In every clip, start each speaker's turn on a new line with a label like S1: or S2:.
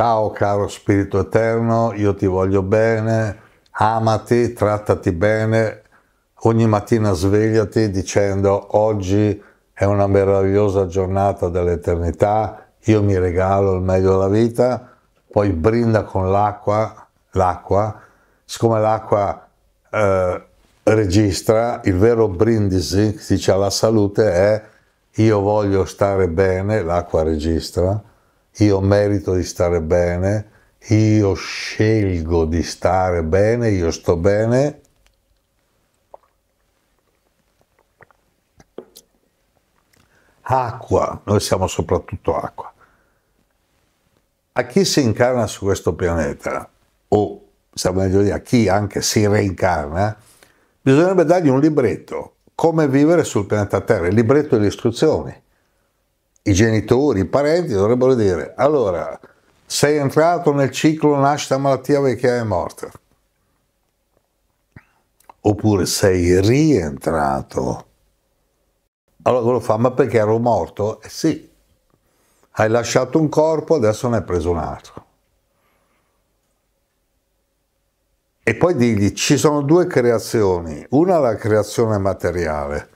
S1: Ciao caro Spirito Eterno, io ti voglio bene, amati, trattati bene, ogni mattina svegliati dicendo oggi è una meravigliosa giornata dell'eternità, io mi regalo il meglio della vita, poi brinda con l'acqua, l'acqua, siccome l'acqua eh, registra, il vero brindisi, si dice alla salute, è io voglio stare bene, l'acqua registra, io merito di stare bene, io scelgo di stare bene, io sto bene. Acqua, noi siamo soprattutto acqua. A chi si incarna su questo pianeta, o stiamo meglio dire a chi anche si reincarna, bisognerebbe dargli un libretto, come vivere sul pianeta Terra, il libretto delle istruzioni i genitori, i parenti dovrebbero dire allora sei entrato nel ciclo nascita, malattia, vecchiaia e morte. Oppure sei rientrato. Allora quello fa, ma perché ero morto? Eh sì, hai lasciato un corpo, adesso ne hai preso un altro. E poi digli, ci sono due creazioni, una la creazione materiale,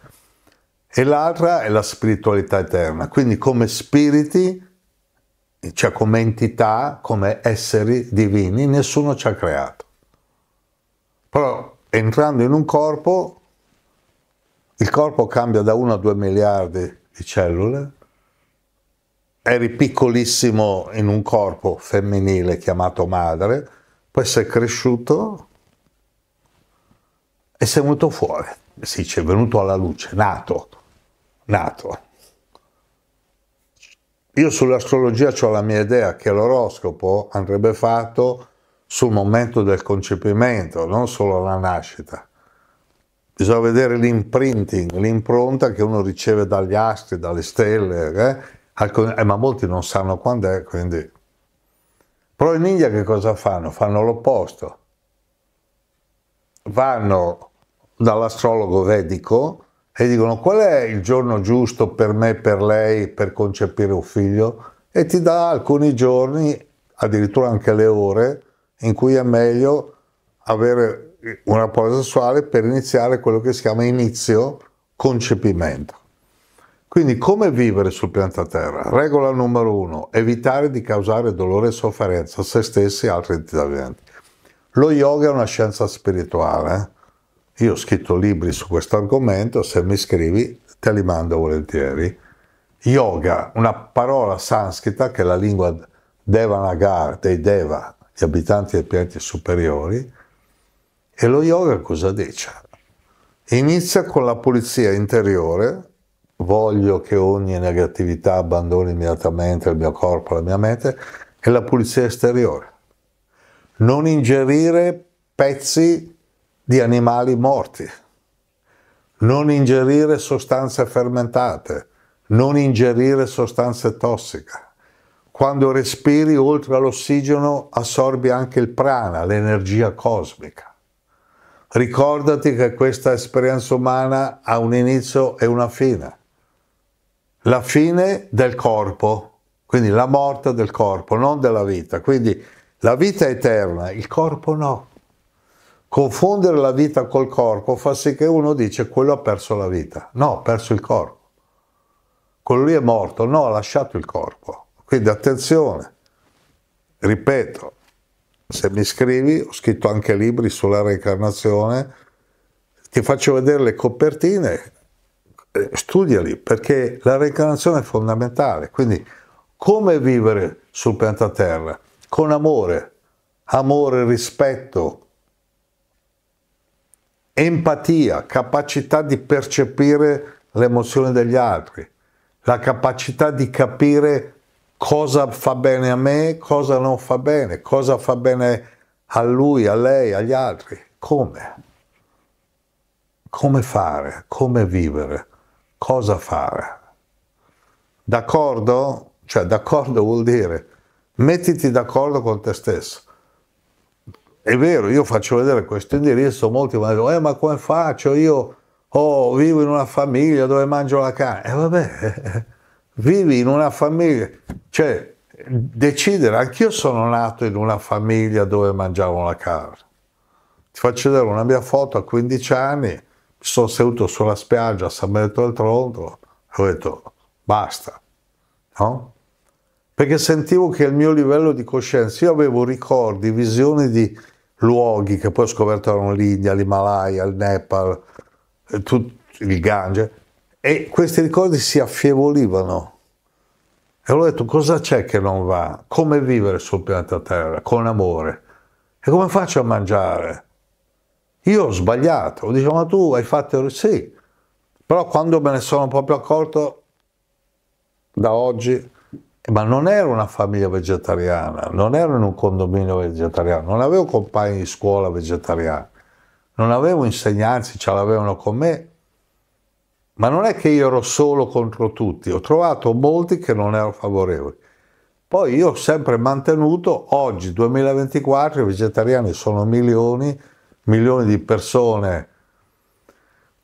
S1: e l'altra è la spiritualità eterna, quindi come spiriti, cioè come entità, come esseri divini, nessuno ci ha creato. Però entrando in un corpo, il corpo cambia da 1 a 2 miliardi di cellule, eri piccolissimo in un corpo femminile chiamato madre, poi sei cresciuto e sei venuto fuori, si sì, è venuto alla luce, nato nato. Io sull'astrologia ho la mia idea che l'oroscopo andrebbe fatto sul momento del concepimento, non solo alla nascita. Bisogna vedere l'imprinting, l'impronta che uno riceve dagli astri, dalle stelle, eh? Alcuni, eh, ma molti non sanno quando è, quindi... Però in India che cosa fanno? Fanno l'opposto. Vanno dall'astrologo vedico, e dicono qual è il giorno giusto per me, per lei, per concepire un figlio e ti dà alcuni giorni, addirittura anche le ore, in cui è meglio avere un rapporto sessuale per iniziare quello che si chiama inizio concepimento. Quindi come vivere sul pianeta Terra? Regola numero uno, evitare di causare dolore e sofferenza a se stessi e altri entità viventi. Lo yoga è una scienza spirituale, eh? Io ho scritto libri su questo argomento, se mi scrivi te li mando volentieri. Yoga, una parola sanscrita che è la lingua Devanagar, dei Deva, gli abitanti dei pianeti superiori. E lo yoga cosa dice? Inizia con la pulizia interiore, voglio che ogni negatività abbandoni immediatamente il mio corpo, la mia mente, e la pulizia esteriore. Non ingerire pezzi di animali morti, non ingerire sostanze fermentate, non ingerire sostanze tossiche. Quando respiri, oltre all'ossigeno, assorbi anche il prana, l'energia cosmica. Ricordati che questa esperienza umana ha un inizio e una fine. La fine del corpo, quindi la morte del corpo, non della vita. Quindi la vita è eterna, il corpo no confondere la vita col corpo fa sì che uno dice quello ha perso la vita. No, ha perso il corpo. Quello lì è morto, no, ha lasciato il corpo. Quindi attenzione, ripeto, se mi scrivi, ho scritto anche libri sulla reincarnazione, ti faccio vedere le copertine, eh, studiali, perché la reincarnazione è fondamentale. Quindi come vivere sul pianeta Terra? Con amore, amore, rispetto, empatia, capacità di percepire le emozioni degli altri, la capacità di capire cosa fa bene a me, cosa non fa bene, cosa fa bene a lui, a lei, agli altri. Come? Come fare? Come vivere? Cosa fare? D'accordo? Cioè, d'accordo vuol dire mettiti d'accordo con te stesso è vero, io faccio vedere questo indirizzo, molti mi dicono, eh, ma come faccio? Io oh, vivo in una famiglia dove mangio la carne. E eh, vabbè, vivi in una famiglia, cioè decidere, anch'io sono nato in una famiglia dove mangiavo la carne. Ti faccio vedere una mia foto a 15 anni, mi sono seduto sulla spiaggia a San Benedetto del Tronto e ho detto basta, no? Perché sentivo che il mio livello di coscienza, io avevo ricordi, visioni di luoghi che poi ho scoperto erano l'India, l'Himalaya, il Nepal, eh, tutto, il Gange, e questi ricordi si affievolivano. E ho detto, cosa c'è che non va? Come vivere sul pianeta Terra? Con amore. E come faccio a mangiare? Io ho sbagliato, ho ma tu hai fatto... Sì, però quando me ne sono proprio accorto, da oggi ma non ero una famiglia vegetariana, non ero in un condominio vegetariano, non avevo compagni di scuola vegetariani, non avevo insegnanti, ce l'avevano con me, ma non è che io ero solo contro tutti, ho trovato molti che non erano favorevoli. Poi io ho sempre mantenuto, oggi 2024 i vegetariani sono milioni, milioni di persone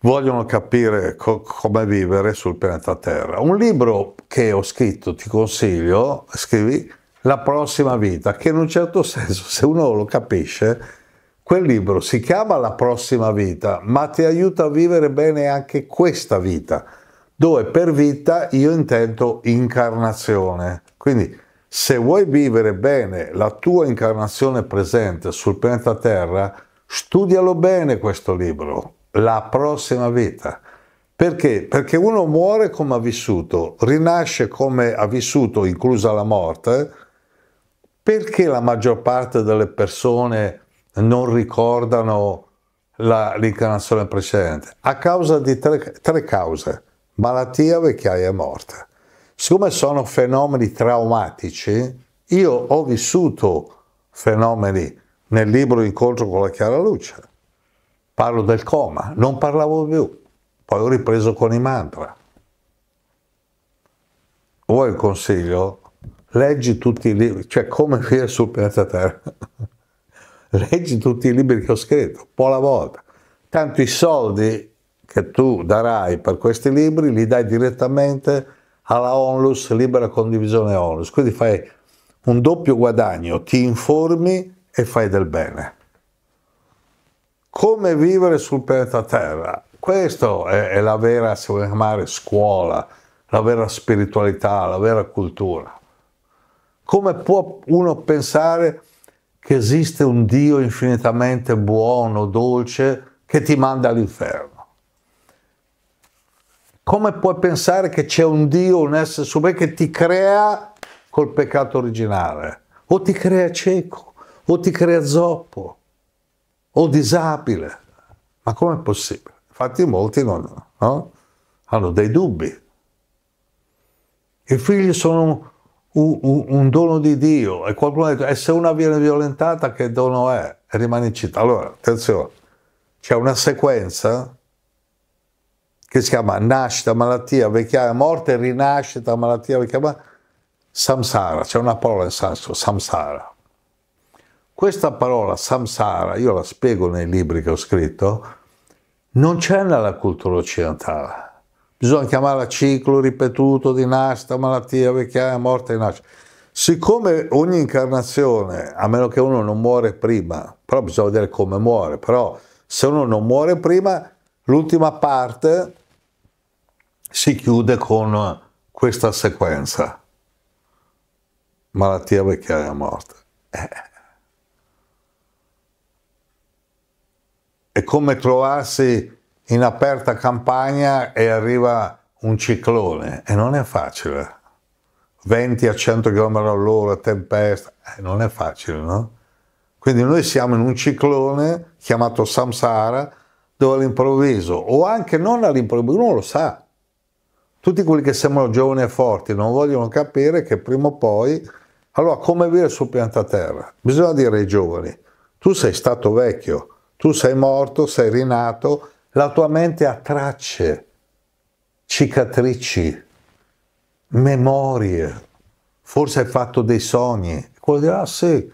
S1: vogliono capire co come vivere sul pianeta Terra. Un libro che ho scritto, ti consiglio, scrivi La prossima vita, che in un certo senso, se uno lo capisce, quel libro si chiama La prossima vita, ma ti aiuta a vivere bene anche questa vita, dove per vita io intendo incarnazione. Quindi se vuoi vivere bene la tua incarnazione presente sul pianeta Terra, studialo bene questo libro, la prossima vita. Perché? Perché uno muore come ha vissuto, rinasce come ha vissuto, inclusa la morte. Perché la maggior parte delle persone non ricordano l'incarnazione precedente? A causa di tre, tre cause, malattia, vecchiaia e morte. Siccome sono fenomeni traumatici, io ho vissuto fenomeni nel libro Incontro con la chiara luce parlo del coma, non parlavo più, poi ho ripreso con i mantra. Vuoi il consiglio? Leggi tutti i libri, cioè come vivere sul pianeta Terra. Leggi tutti i libri che ho scritto, un po' alla volta. Tanto i soldi che tu darai per questi libri li dai direttamente alla onlus, libera condivisione onlus. Quindi fai un doppio guadagno, ti informi e fai del bene come vivere sul pianeta Terra. Questa è, è, la vera, se vuoi chiamare, scuola, la vera spiritualità, la vera cultura. Come può uno pensare che esiste un Dio infinitamente buono, dolce, che ti manda all'inferno? Come puoi pensare che c'è un Dio, un essere superiore che ti crea col peccato originale? O ti crea cieco, o ti crea zoppo, o disabile. Ma com'è possibile? Infatti molti non, no? hanno dei dubbi. I figli sono un, un, un, dono di Dio e qualcuno ha detto, e se una viene violentata che dono è? E rimane in città. Allora, attenzione, c'è una sequenza che si chiama nascita, malattia, vecchiaia, morte, rinascita, malattia, vecchiaia, samsara, c'è una parola in sanscrito, samsara. Questa parola samsara, io la spiego nei libri che ho scritto, non c'è nella cultura occidentale. Bisogna chiamarla ciclo ripetuto di nascita, malattia, vecchiaia, morte e nascita. Siccome ogni incarnazione, a meno che uno non muore prima, però bisogna vedere come muore, però se uno non muore prima, l'ultima parte si chiude con questa sequenza. Malattia, vecchiaia, morte. Eh. È come trovarsi in aperta campagna e arriva un ciclone e non è facile. 20 a 100 km all'ora, tempesta, eh, non è facile, no? Quindi noi siamo in un ciclone chiamato Samsara dove all'improvviso, o anche non all'improvviso, uno lo sa. Tutti quelli che sembrano giovani e forti non vogliono capire che prima o poi... Allora, come vive sul pianeta Terra? Bisogna dire ai giovani, tu sei stato vecchio, tu sei morto, sei rinato, la tua mente ha tracce, cicatrici, memorie, forse hai fatto dei sogni. Quello dirà ah, sì,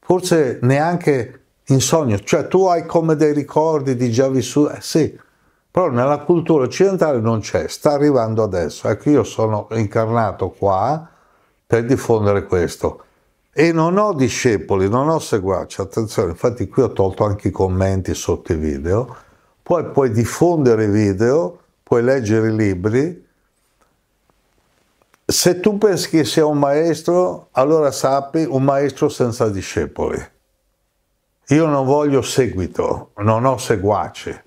S1: forse neanche in sogno, cioè tu hai come dei ricordi di già vissuto, eh, sì, però nella cultura occidentale non c'è, sta arrivando adesso. Ecco, io sono incarnato qua per diffondere questo e non ho discepoli, non ho seguaci, attenzione, infatti qui ho tolto anche i commenti sotto i video, poi puoi diffondere i video, puoi leggere i libri, se tu pensi che sia un maestro, allora sappi un maestro senza discepoli. Io non voglio seguito, non ho seguaci.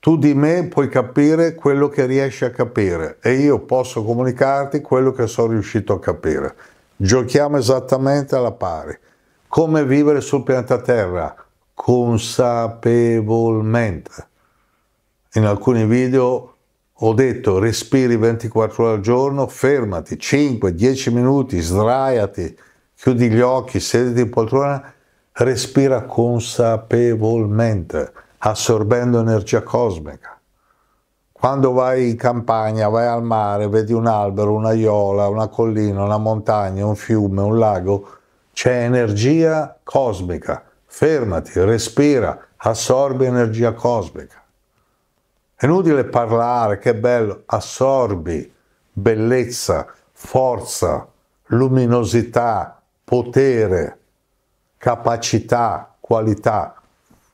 S1: Tu di me puoi capire quello che riesci a capire e io posso comunicarti quello che sono riuscito a capire. Giochiamo esattamente alla pari. Come vivere sul pianeta Terra? Consapevolmente. In alcuni video ho detto respiri 24 ore al giorno, fermati 5-10 minuti, sdraiati, chiudi gli occhi, sediti in poltrona, respira consapevolmente, assorbendo energia cosmica. Quando vai in campagna, vai al mare, vedi un albero, una iola, una collina, una montagna, un fiume, un lago, c'è energia cosmica. Fermati, respira, assorbi energia cosmica. È inutile parlare, che bello, assorbi bellezza, forza, luminosità, potere, capacità, qualità.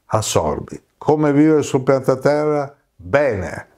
S1: Assorbi. Come vive sul pianeta Terra? Bene.